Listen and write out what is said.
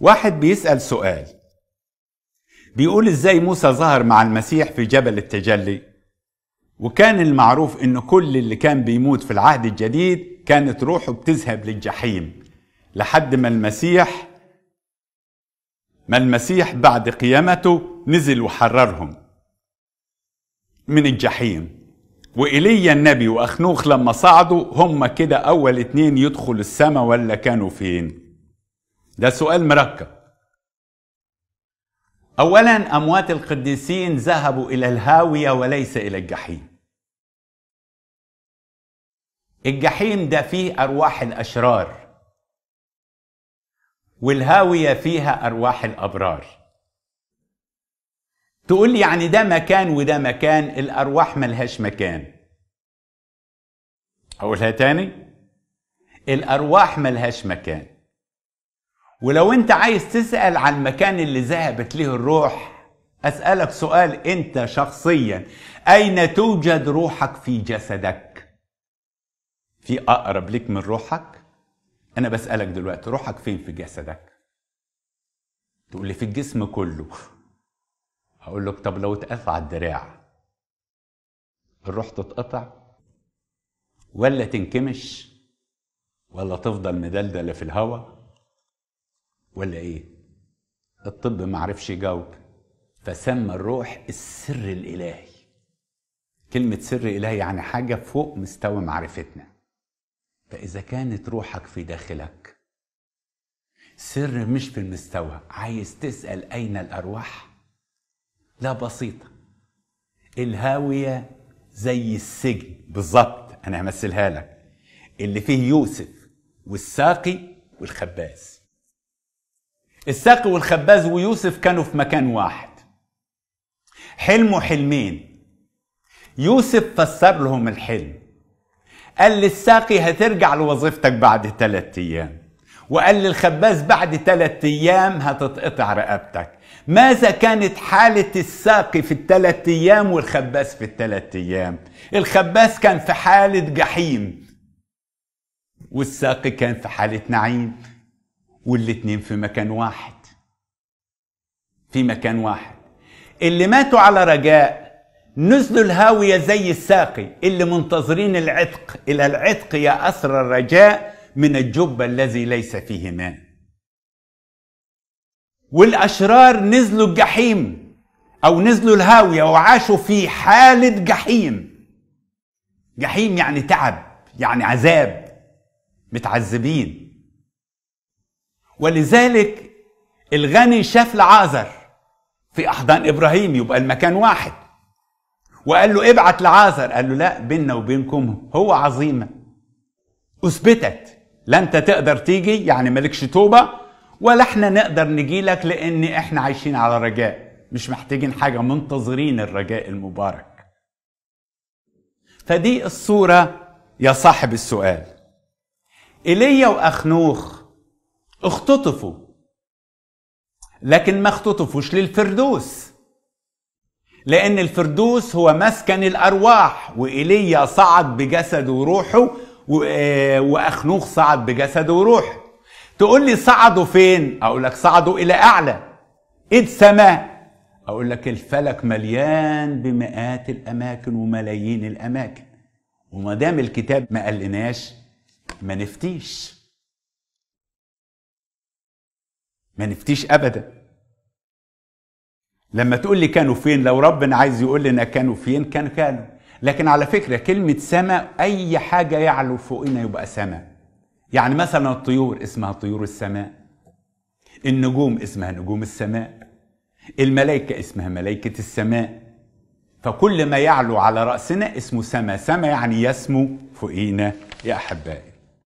واحد بيسأل سؤال بيقول ازاي موسى ظهر مع المسيح في جبل التجلي وكان المعروف ان كل اللي كان بيموت في العهد الجديد كانت روحه بتذهب للجحيم لحد ما المسيح ما المسيح بعد قيامته نزل وحررهم من الجحيم وإيليا النبي وأخنوخ لما صعدوا هم كده أول اتنين يدخلوا السماء ولا كانوا فين؟ ده سؤال مركب اولا اموات القديسين ذهبوا الى الهاويه وليس الى الجحيم الجحيم ده فيه ارواح الاشرار والهاويه فيها ارواح الابرار تقول لي يعني ده مكان وده مكان الارواح ملهاش مكان اقولها تاني الارواح ملهاش مكان ولو انت عايز تسأل عن المكان اللي ذهبت له الروح أسألك سؤال أنت شخصيا أين توجد روحك في جسدك؟ في أقرب لك من روحك؟ أنا بسألك دلوقتي روحك فين في جسدك؟ تقول لي في الجسم كله هقول لك طب لو اتقطع الدراع الروح تتقطع ولا تنكمش ولا تفضل مدلدلة في الهواء ولا ايه الطب ما عرفش يجاوب فسمى الروح السر الالهي كلمه سر الهي يعني حاجه فوق مستوى معرفتنا فاذا كانت روحك في داخلك سر مش في المستوى عايز تسال اين الارواح لا بسيطه الهاويه زي السجن بالظبط انا همثلها لك اللي فيه يوسف والساقي والخباز الساقي والخباز ويوسف كانوا في مكان واحد حلموا حلمين يوسف فسر لهم الحلم قال للساقي هترجع لوظيفتك بعد ثلاثة أيام وقال للخباز بعد ثلاثة أيام هتتقطع رقبتك ماذا كانت حالة الساقي في الثلاثة أيام والخباز في الثلاثة أيام الخباز كان في حالة جحيم والساقي كان في حالة نعيم والاتنين في مكان واحد في مكان واحد اللي ماتوا على رجاء نزلوا الهاوية زي الساقي اللي منتظرين العتق إلى العتق يا أسر الرجاء من الجب الذي ليس فيه ماء والأشرار نزلوا الجحيم أو نزلوا الهاوية وعاشوا في حالة جحيم جحيم يعني تعب يعني عذاب متعذبين ولذلك الغني شاف لعازر في احضان ابراهيم يبقى المكان واحد وقال له ابعت لعازر قال له لا بيننا وبينكم هو عظيمه اثبتت لا انت تقدر تيجي يعني مالكش توبه ولا احنا نقدر نجي لك لان احنا عايشين على رجاء مش محتاجين حاجه منتظرين الرجاء المبارك فدي الصوره يا صاحب السؤال ايليا واخنوخ اختطفوا لكن ما اختطفوش للفردوس لأن الفردوس هو مسكن الأرواح وإيليا صعد بجسد وروحه آه، وأخنوخ صعد بجسد وروحه تقول لي صعدوا فين؟ أقول لك صعدوا إلى أعلى إيه السماء؟ أقول لك الفلك مليان بمئات الأماكن وملايين الأماكن وما دام الكتاب ما قالناش ما نفتيش ما نفتيش ابدا لما تقول لي كانوا فين لو ربنا عايز يقول لنا كانوا فين كان كانوا لكن على فكره كلمه سماء اي حاجه يعلو فوقنا يبقى سماء يعني مثلا الطيور اسمها طيور السماء النجوم اسمها نجوم السماء الملائكه اسمها ملائكه السماء فكل ما يعلو على راسنا اسمه سما سما يعني يسمو فوقينا يا احبائي